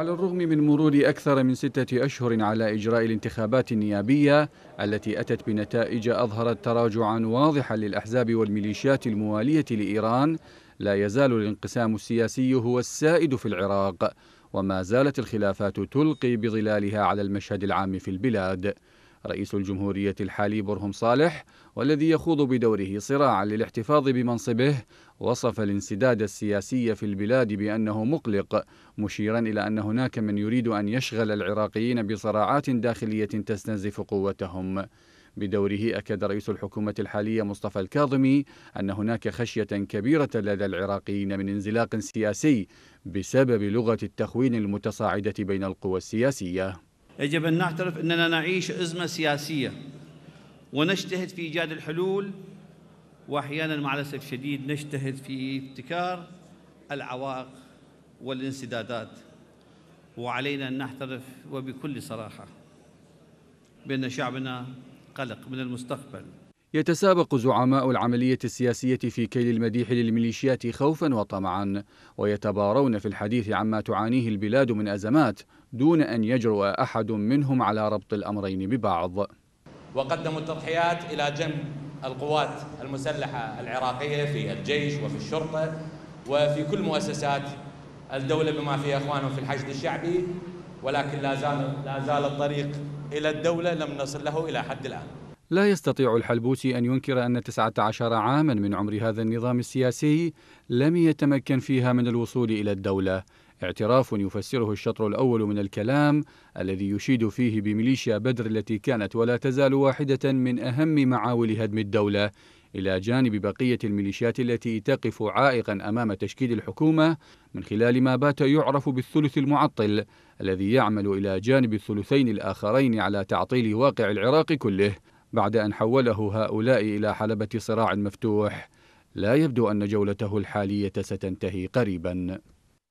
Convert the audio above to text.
على الرغم من مرور أكثر من ستة أشهر على إجراء الانتخابات النيابية التي أتت بنتائج أظهرت تراجعا واضحا للأحزاب والميليشيات الموالية لإيران لا يزال الانقسام السياسي هو السائد في العراق وما زالت الخلافات تلقي بظلالها على المشهد العام في البلاد رئيس الجمهورية الحالي برهم صالح والذي يخوض بدوره صراعا للاحتفاظ بمنصبه وصف الانسداد السياسي في البلاد بأنه مقلق مشيرا إلى أن هناك من يريد أن يشغل العراقيين بصراعات داخلية تستنزف قوتهم بدوره أكد رئيس الحكومة الحالية مصطفى الكاظمي أن هناك خشية كبيرة لدى العراقيين من انزلاق سياسي بسبب لغة التخوين المتصاعدة بين القوى السياسية يجب أن نعترف أننا نعيش أزمة سياسية ونجتهد في إيجاد الحلول وأحياناً مع الأسف الشديد نجتهد في ابتكار العوائق والانسدادات وعلينا أن نعترف وبكل صراحة بأن شعبنا قلق من المستقبل يتسابق زعماء العملية السياسية في كيل المديح للميليشيات خوفا وطمعا ويتبارون في الحديث عما تعانيه البلاد من أزمات دون أن يجرؤ أحد منهم على ربط الأمرين ببعض وقدموا التضحيات إلى جنب القوات المسلحة العراقية في الجيش وفي الشرطة وفي كل مؤسسات الدولة بما فيها إخوانهم في الحشد الشعبي ولكن لا زال, لا زال الطريق إلى الدولة لم نصل له إلى حد الآن لا يستطيع الحلبوسي أن ينكر أن 19 عاما من عمر هذا النظام السياسي لم يتمكن فيها من الوصول إلى الدولة اعتراف يفسره الشطر الأول من الكلام الذي يشيد فيه بميليشيا بدر التي كانت ولا تزال واحدة من أهم معاول هدم الدولة إلى جانب بقية الميليشيات التي تقف عائقا أمام تشكيل الحكومة من خلال ما بات يعرف بالثلث المعطل الذي يعمل إلى جانب الثلثين الآخرين على تعطيل واقع العراق كله بعد أن حوله هؤلاء إلى حلبة صراع مفتوح لا يبدو أن جولته الحالية ستنتهي قريباً